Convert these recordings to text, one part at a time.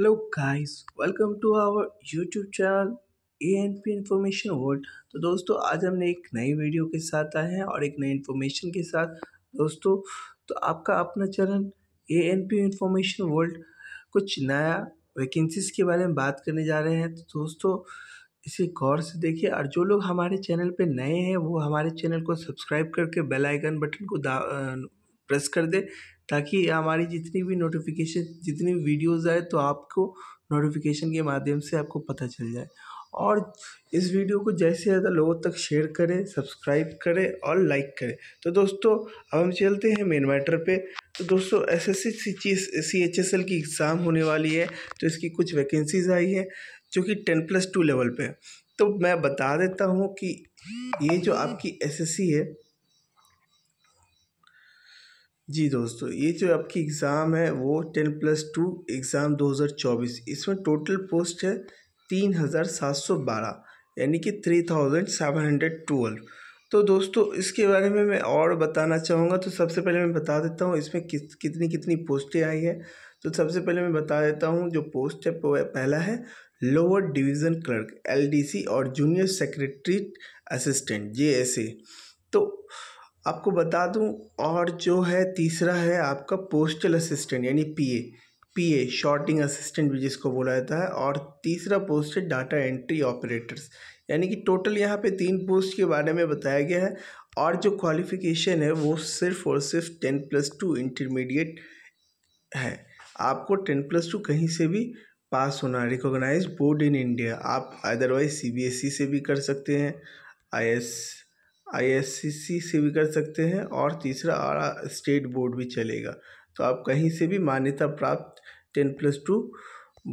hello guys welcome to our YouTube channel A N P information world तो दोस्तों आज हमने एक नई वीडियो के साथ आए हैं और एक नई इन्फॉर्मेशन के साथ दोस्तों तो आपका अपना channel A N P information world कुछ नया वैकेंसीज़ के बारे में बात करने जा रहे हैं तो दोस्तों इसे गौर से देखिए और जो लोग हमारे चैनल पर नए हैं वो हमारे चैनल को सब्सक्राइब करके बेलाइकन बटन को प्रेस कर दे ताकि हमारी जितनी भी नोटिफिकेशन जितनी भी वीडियोज़ आए तो आपको नोटिफिकेशन के माध्यम से आपको पता चल जाए और इस वीडियो को जैसे ज़्यादा लोगों तक शेयर करें सब्सक्राइब करें और लाइक करें तो दोस्तों अब हम चलते हैं मेन मैटर पे तो दोस्तों S S C H S L की एग्ज़ाम होने वाली है तो इसकी कुछ वैकेंसीज़ आई है जो कि टेन प्लस टू लेवल पे है तो मैं बता देता हूँ कि ये जो आपकी एस एस सी है जी दोस्तों ये जो आपकी एग्ज़ाम है वो टेन प्लस टू एग्ज़ाम 2024 इसमें टोटल पोस्ट है तीन हज़ार सात सौ बारह यानी कि three thousand seven hundred twelve तो दोस्तों इसके बारे में मैं और बताना चाहूँगा तो सबसे पहले मैं बता देता हूँ इसमें कित कितनी कितनी पोस्टें आई हैं तो सबसे पहले मैं बता देता हूँ जो पोस्ट है पहला है लोअर डिवीज़न क्लर्क एल और जूनियर सेक्रेटरी असिस्टेंट जे आपको बता दूँ और जो है तीसरा है आपका पोस्टल असिस्टेंट यानी P A P A sorting assistant भी जिसको बोला जाता है और तीसरा पोस्ट है डाटा एंट्री ऑपरेटर्स यानी कि टोटल यहाँ पे तीन पोस्ट के बारे में बताया गया है और जो क्वालिफिकेशन है वो सिर्फ और सिर्फ टेन प्लस टू इंटरमीडिएट है आपको टेन प्लस टू कहीं से भी पास होना रिकॉग्नाइज बोर्ड इन इंडिया आप otherwise C B S E से भी कर सकते हैं आई एस आईएससीसी से भी कर सकते हैं और तीसरा स्टेट बोर्ड भी चलेगा तो आप कहीं से भी मान्यता प्राप्त टेन प्लस टू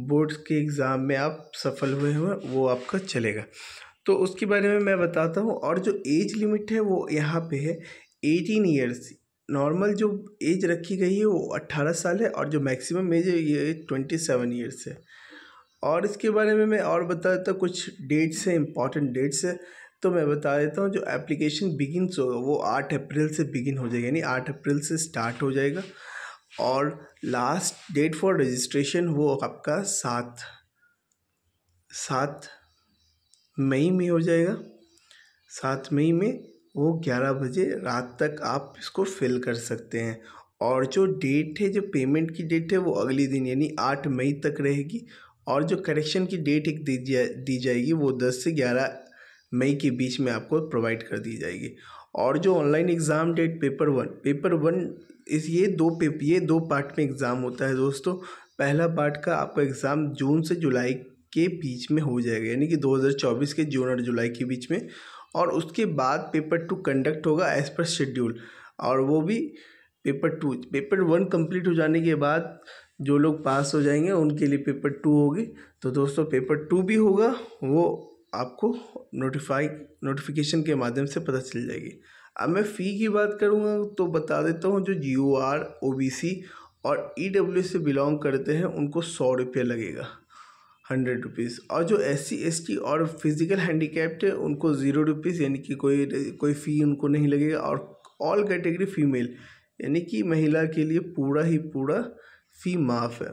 बोर्ड के एग्ज़ाम में आप सफल हुए हुए वो आपका चलेगा तो उसके बारे में मैं बताता हूँ और जो एज लिमिट है वो यहाँ पे है एटीन ईयर्स नॉर्मल जो एज रखी गई है वो अट्ठारह साल है और जो मैक्सिमम एज है ये ट्वेंटी सेवन ईयर्स है और इसके बारे में मैं और बताता कुछ डेट्स हैं इंपॉर्टेंट डेट्स है तो मैं बता देता हूँ जो एप्लीकेशन बिगिनस होगा वो आठ अप्रैल से बिगिन हो जाएगा यानी आठ अप्रैल से स्टार्ट हो जाएगा और लास्ट डेट फॉर रजिस्ट्रेशन वो आपका सात सात मई में हो जाएगा सात मई में वो ग्यारह बजे रात तक आप इसको फिल कर सकते हैं और जो डेट है जो पेमेंट की डेट है वो अगले दिन यानी आठ मई तक रहेगी और जो करेक्शन की डेट एक दी जा दी जाएगी वो दस से ग्यारह मई के बीच में आपको प्रोवाइड कर दी जाएगी और जो online exam date paper one paper one इस ये दो पेप ये दो पार्ट में एग्ज़ाम होता है दोस्तों पहला पार्ट का आपका एग्ज़ाम जून से जुलाई के बीच में हो जाएगा यानी कि 2024 के जून और जुलाई के बीच में और उसके बाद पेपर टू कंडक्ट होगा एज़ पर शेड्यूल और वो भी paper two paper one complete हो जाने के बाद जो लोग पास हो जाएंगे उनके लिए पेपर टू होगी तो दोस्तों पेपर टू भी होगा वो आपको नोटिफाई नोटिफिकेशन के माध्यम से पता चल जाएगी अब मैं फ़ी की बात करूँगा तो बता देता हूँ जो जी O R O B C और ई डब्ल्यू से बिलोंग करते हैं उनको सौ रुपये लगेगा हंड्रेड रुपीज़ और जो एस सी एस टी और फिज़िकल कैप्ट है उनको ज़ीरो रुपीज़ यानी कि कोई कोई फ़ी उनको नहीं लगेगा और ऑल कैटेगरी फीमेल यानी कि महिला के लिए पूरा ही पूरा फ़ी माफ़ है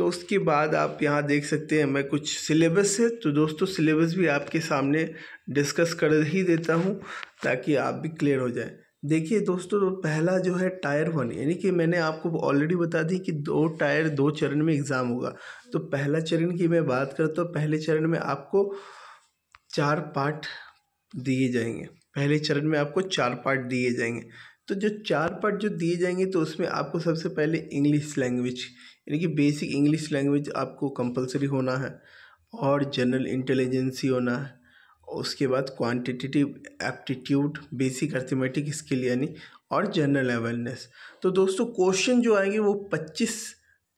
तो उसके बाद आप यहाँ देख सकते हैं मैं कुछ सिलेबस है तो दोस्तों सिलेबस भी आपके सामने डिस्कस कर ही देता हूँ ताकि आप भी क्लियर हो जाए देखिए दोस्तों तो पहला जो है टायर वन यानी कि मैंने आपको ऑलरेडी बता दी कि दो टायर दो चरण में एग्ज़ाम होगा तो पहला चरण की मैं बात करता हूँ पहले चरण में आपको चार पार्ट दिए जाएंगे पहले चरण में आपको चार पार्ट दिए जाएंगे तो जो चार पार्ट जो दिए जाएंगे तो उसमें आपको सबसे पहले इंग्लिश लैंग्वेज यानी कि बेसिक इंग्लिश लैंग्वेज आपको कंपलसरी होना है और जनरल इंटेलिजेंसी होना है उसके बाद quantitative aptitude basic arithmetic skill यानी और जनरल अवेयरनेस तो दोस्तों क्वेश्चन जो आएंगे वो पच्चीस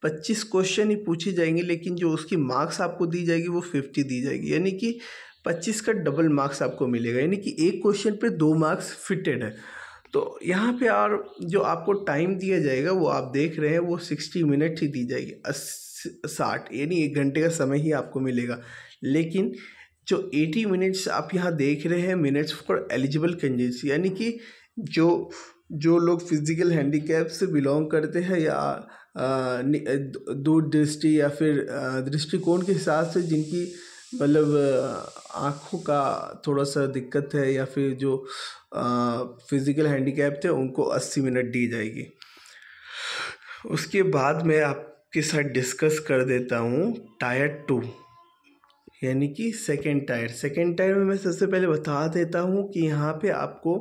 पच्चीस क्वेश्चन ही पूछे जाएंगे लेकिन जो उसकी मार्क्स आपको दी जाएगी वो फिफ्टी दी जाएगी यानी कि पच्चीस का डबल मार्क्स आपको मिलेगा यानी कि एक क्वेश्चन पे दो मार्क्स फिटेड है तो यहाँ पे और जो आपको टाइम दिया जाएगा वो आप देख रहे हैं वो सिक्सटी मिनट ही दी जाएगी साठ यानी एक घंटे का समय ही आपको मिलेगा लेकिन जो एटी मिनट्स आप यहाँ देख रहे हैं मिनट्स फॉर एलिजिबल कैंडिडेट्स यानी कि जो जो लोग फिजिकल हैंडीकैप से बिलोंग करते हैं या दूर दृष्टि या फिर दृष्टिकोण के हिसाब से जिनकी मतलब आँखों का थोड़ा सा दिक्कत है या फिर जो फिज़िकल हैंडीकैप थे उनको अस्सी मिनट दी जाएगी उसके बाद मैं आपके साथ डिस्कस कर देता हूँ टायर टू यानी कि सेकेंड टायर सेकेंड टायर में मैं सबसे पहले बता देता हूँ कि यहाँ पे आपको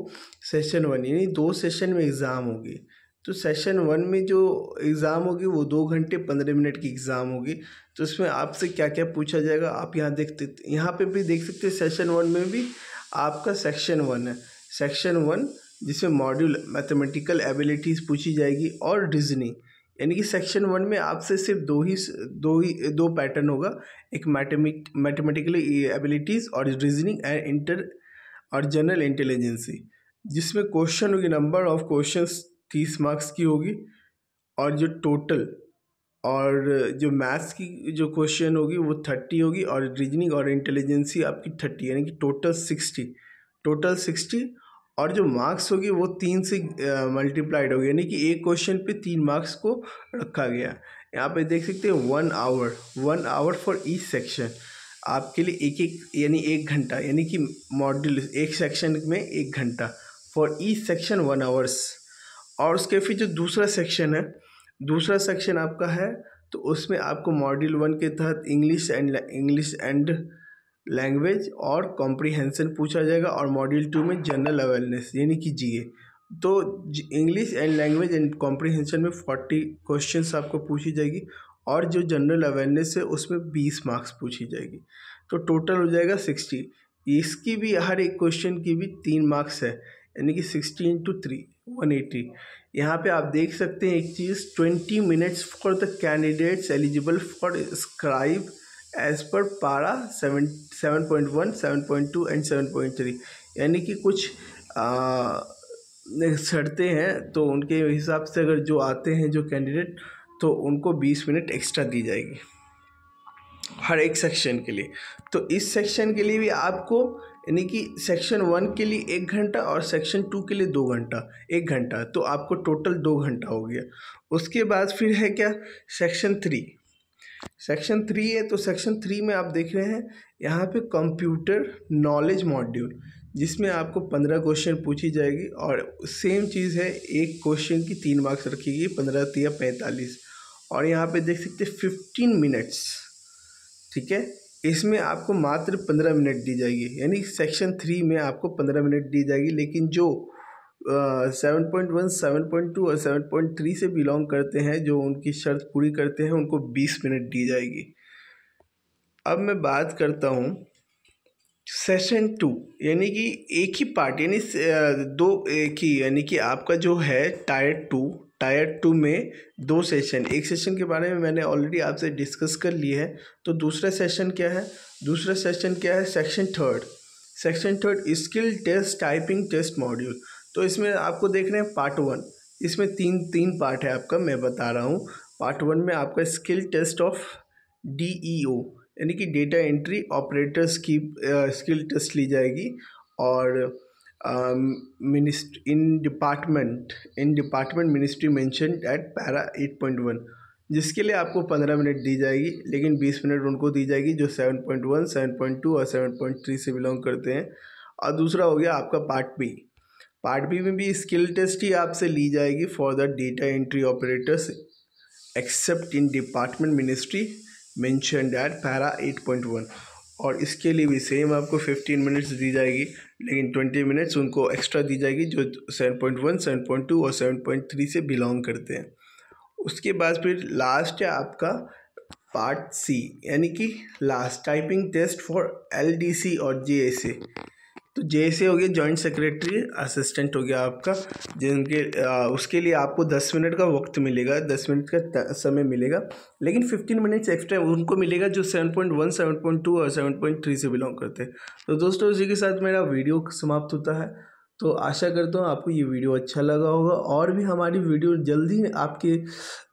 सेशन वन यानी दो सेशन में एग्ज़ाम होगी तो सेशन वन में जो एग्ज़ाम होगी वो दो घंटे पंद्रह मिनट की एग्ज़ाम होगी तो उसमें आपसे क्या क्या पूछा जाएगा आप यहाँ देखते यहाँ पे भी देख सकते हैं सेशन वन में भी आपका सेक्शन वन है सेक्शन वन जिसमें मॉड्यूल मैथमेटिकल एबिलिटीज़ पूछी जाएगी और रीजनिंग यानी कि सेक्शन वन में आपसे सिर्फ दो ही दो ही दो पैटर्न होगा एक मैथमेटिक मैथमेटिकल एबिलिटीज़ और रीजनिंग एंड इंटर और जनरल इंटेलिजेंसी जिसमें क्वेश्चन होगी नंबर ऑफ क्वेश्चंस तीस मार्क्स की होगी और जो टोटल और जो मैथ्स की जो क्वेश्चन होगी वो थर्टी होगी और रीजनिंग और इंटेलिजेंसी आपकी थर्टी यानी कि टोटल सिक्सटी टोटल सिक्सटी और जो मार्क्स होगी वो तीन से मल्टीप्लाइड होगी यानी कि एक क्वेश्चन पे तीन मार्क्स को रखा गया यहाँ पे देख सकते हैं one hour one hour for each section आपके लिए एक एक यानी एक घंटा यानी कि मॉड्यूल एक सेक्शन में एक घंटा for each section one hours और उसके फिर जो दूसरा सेक्शन है दूसरा सेक्शन आपका है तो उसमें आपको मॉड्यूल वन के तहत English and English and language और कॉम्प्रीहेंसन पूछा जाएगा और मॉड्यूल टू में जनरल अवेयरनेस यानी कि जी तो English and language and comprehension में फोर्टी क्वेश्चन आपको पूछी जाएगी और जो जनरल अवेयरनेस है उसमें बीस मार्क्स पूछी जाएगी तो टोटल हो जाएगा सिक्सटी इसकी भी हर एक क्वेश्चन की भी तीन मार्क्स है यानी कि sixty into three one eighty यहाँ पर आप देख सकते हैं एक चीज़ twenty minutes for the candidates eligible for scribe as per para seven seven point one seven point two and seven point three यानी कि कुछ शर्तें हैं तो उनके हिसाब से अगर जो आते हैं जो कैंडिडेट तो उनको बीस मिनट एक्स्ट्रा दी जाएगी हर एक सेक्शन के लिए तो इस सेक्शन के लिए भी आपको यानी कि सेक्शन वन के लिए एक घंटा और सेक्शन टू के लिए दो घंटा एक घंटा तो आपको टोटल दो घंटा हो गया उसके बाद फिर है क्या सेक्शन थ्री सेक्शन थ्री है तो सेक्शन थ्री में आप देख रहे हैं यहाँ पे कंप्यूटर नॉलेज मॉड्यूल जिसमें आपको पंद्रह क्वेश्चन पूछी जाएगी और सेम चीज़ है एक क्वेश्चन की तीन मार्क्स रखी गई पंद्रह तीन पैंतालीस और यहाँ पे देख सकते हैं फिफ्टीन मिनट्स ठीक है इसमें आपको मात्र पंद्रह मिनट दी जाएगी यानी सेक्शन थ्री में आपको पंद्रह मिनट दी जाएगी लेकिन जो seven point one seven point two और सेवन पॉइंट थ्री से बिलोंग करते हैं जो उनकी शर्त पूरी करते हैं उनको बीस मिनट दी जाएगी अब मैं बात करता हूँ सेशन टू यानी कि एक ही पार्ट यानी दो एक ही यानी कि आपका जो है टायर टू टायर टू में दो सेशन एक सेशन के बारे में मैंने ऑलरेडी आपसे डिस्कस कर ली है तो दूसरा सेशन क्या है दूसरा सेशन क्या है section third section third skill test typing test module तो इसमें आपको देख रहे हैं पार्ट वन इसमें तीन तीन पार्ट है आपका मैं बता रहा हूँ पार्ट वन में आपका skill test of D E O यानी कि डेटा एंट्री ऑपरेटर्स की स्किल टेस्ट ली जाएगी और department in department ministry mention at para eight point one जिसके लिए आपको पंद्रह मिनट दी जाएगी लेकिन बीस मिनट उनको दी जाएगी जो seven point one seven point two और सेवन पॉइंट थ्री से बिलोंग करते हैं और दूसरा हो गया आपका पार्ट बी पार्ट बी में भी स्किल टेस्ट ही आपसे ली जाएगी for the data entry operators except in department ministry mention at para eight point one और इसके लिए भी सेम आपको फिफ्टीन मिनट्स दी जाएगी लेकिन ट्वेंटी मिनट्स उनको एक्स्ट्रा दी जाएगी जो seven point one seven point two और सेवन पॉइंट थ्री से बिलोंग करते हैं उसके बाद फिर लास्ट है आपका पार्ट सी यानी कि last typing test for L D C और जे एस तो जैसे हो गया जॉइंट सेक्रेटरी असिस्टेंट हो गया आपका जिनके उसके लिए आपको दस मिनट का वक्त मिलेगा दस मिनट का समय मिलेगा लेकिन फिफ्टीन मिनट्स एक्स्ट्रा उनको मिलेगा जो seven point one seven point two और सेवन पॉइंट थ्री से बिलोंग करते हैं तो दोस्तों उसी के साथ मेरा वीडियो समाप्त होता है तो आशा करता हूँ आपको ये वीडियो अच्छा लगा होगा और भी हमारी वीडियो जल्दी आपके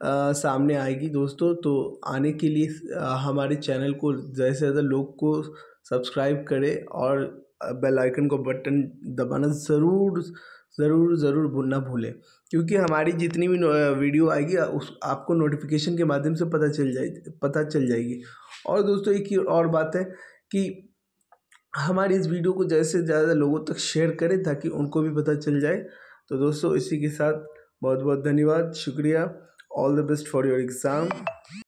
आ, सामने आएगी दोस्तों तो आने के लिए आ, हमारे चैनल को ज़्यादा से ज़्यादा लोग को सब्सक्राइब करें और बेल आइकन को बटन दबाना ज़रूर ज़रूर ज़रूर भूलना भूलें क्योंकि हमारी जितनी भी वीडियो आएगी उस आपको नोटिफिकेशन के माध्यम से पता चल जाए पता चल जाएगी और दोस्तों एक ही और बात है कि हमारी इस वीडियो को ज़्यादा से ज़्यादा लोगों तक शेयर करें ताकि उनको भी पता चल जाए तो दोस्तों इसी के साथ बहुत बहुत धन्यवाद शुक्रिया all the best for your exam